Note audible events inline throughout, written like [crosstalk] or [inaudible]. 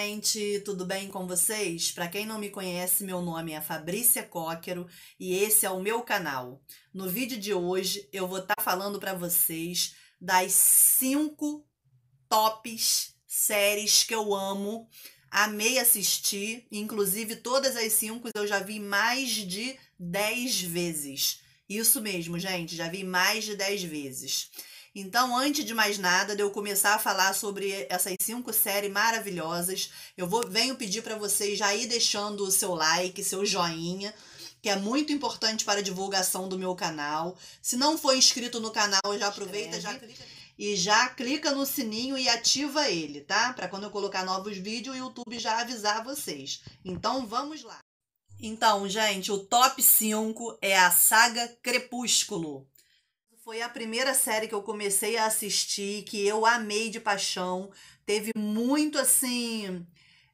gente, tudo bem com vocês? Para quem não me conhece, meu nome é Fabrícia Cóquero e esse é o meu canal. No vídeo de hoje eu vou estar tá falando para vocês das cinco tops séries que eu amo, amei assistir, inclusive todas as cinco eu já vi mais de 10 vezes. Isso mesmo, gente, já vi mais de 10 vezes. Então, antes de mais nada, de eu começar a falar sobre essas cinco séries maravilhosas, eu vou, venho pedir para vocês já ir deixando o seu like, seu joinha, que é muito importante para a divulgação do meu canal. Se não for inscrito no canal, já aproveita, já clica e já clica no sininho e ativa ele, tá? Para quando eu colocar novos vídeos, o YouTube já avisar vocês. Então, vamos lá. Então, gente, o top 5 é a saga Crepúsculo. Foi a primeira série que eu comecei a assistir, que eu amei de paixão. Teve muito, assim,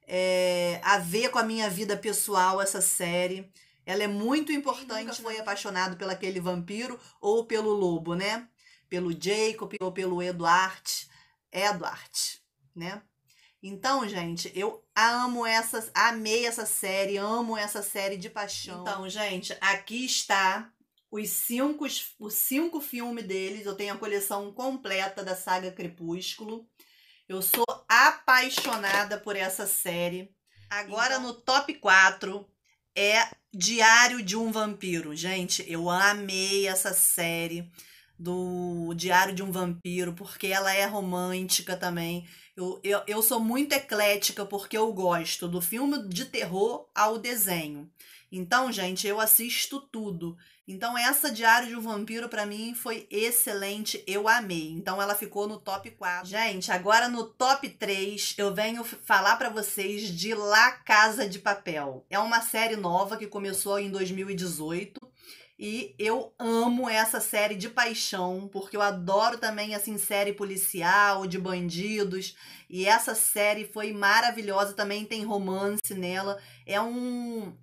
é, a ver com a minha vida pessoal essa série. Ela é muito importante. Nunca foi apaixonado pelo aquele vampiro ou pelo lobo, né? Pelo Jacob ou pelo Eduard. Edward, né? Então, gente, eu amo essas, amei essa série, amo essa série de paixão. Então, gente, aqui está os cinco, os cinco filmes deles. Eu tenho a coleção completa da saga Crepúsculo. Eu sou apaixonada por essa série. Agora então no top 4 é Diário de um Vampiro. Gente, eu amei essa série do Diário de um Vampiro, porque ela é romântica também. Eu, eu, eu sou muito eclética porque eu gosto do filme de terror ao desenho. Então, gente, eu assisto tudo. Então, essa Diário de um Vampiro para mim foi excelente, eu amei. Então, ela ficou no top 4. Gente, agora no top 3, eu venho falar para vocês de La Casa de Papel. É uma série nova que começou em 2018 e eu amo essa série de paixão, porque eu adoro também, assim, série policial, de bandidos. E essa série foi maravilhosa, também tem romance nela. É um.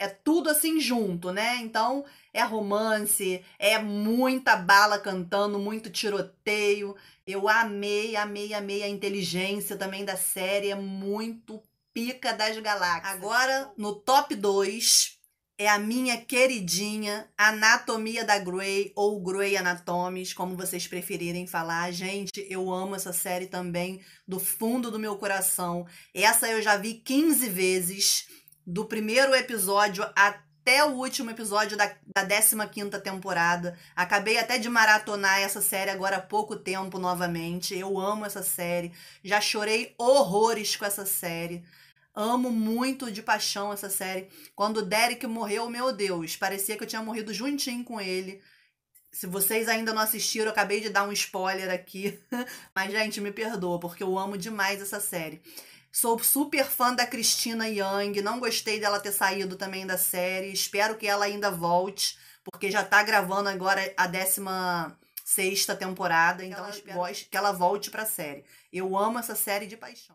É tudo assim junto, né? Então, é romance, é muita bala cantando, muito tiroteio. Eu amei, amei, amei a inteligência também da série, é muito pica das galáxias. Agora, no top 2, é a minha queridinha Anatomia da Grey ou Grey Anatomies, como vocês preferirem falar. Gente, eu amo essa série também do fundo do meu coração. Essa eu já vi 15 vezes, do primeiro episódio até o último episódio da, da 15 temporada. Acabei até de maratonar essa série agora há pouco tempo novamente. Eu amo essa série. Já chorei horrores com essa série. Amo muito de paixão essa série. Quando o Derek morreu, meu Deus, parecia que eu tinha morrido juntinho com ele. Se vocês ainda não assistiram, eu acabei de dar um spoiler aqui. [laughs] Mas, gente, me perdoa, porque eu amo demais essa série. Sou super fã da Cristina Yang, não gostei dela ter saído também da série. Espero que ela ainda volte, porque já tá gravando agora a décima sexta temporada, então ela que ela volte pra série. Eu amo essa série de paixão.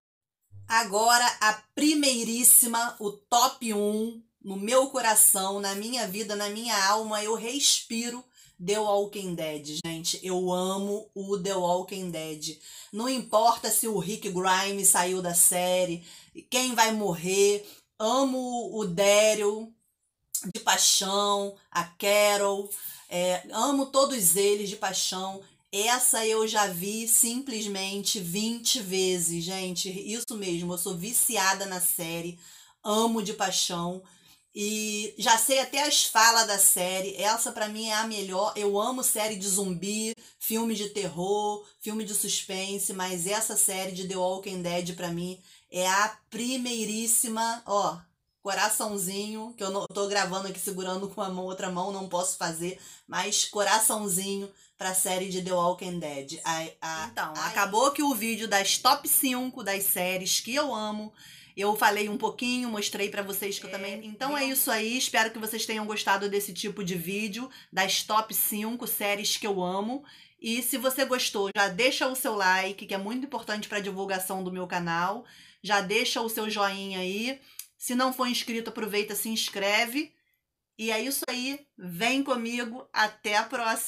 Agora a primeiríssima, o top 1 no meu coração, na minha vida, na minha alma, eu respiro The Walking Dead, gente. Eu amo o The Walking Dead. Não importa se o Rick Grimes saiu da série, quem vai morrer. Amo o Daryl de paixão, a Carol. É, amo todos eles de paixão. Essa eu já vi simplesmente 20 vezes, gente. Isso mesmo, eu sou viciada na série, amo de paixão e já sei até as falas da série. Essa para mim é a melhor. Eu amo série de zumbi, filme de terror, filme de suspense, mas essa série de The Walking Dead para mim é a primeiríssima, ó, coraçãozinho, que eu não tô gravando aqui segurando com a mão, outra mão, não posso fazer, mas coraçãozinho pra série de The Walking Dead. A, a, então, a... acabou que o vídeo das top 5 das séries que eu amo. Eu falei um pouquinho, mostrei para vocês que eu é, também. Então é. é isso aí. Espero que vocês tenham gostado desse tipo de vídeo, das top 5 séries que eu amo. E se você gostou, já deixa o seu like, que é muito importante para divulgação do meu canal. Já deixa o seu joinha aí. Se não for inscrito, aproveita, se inscreve. E é isso aí. Vem comigo. Até a próxima.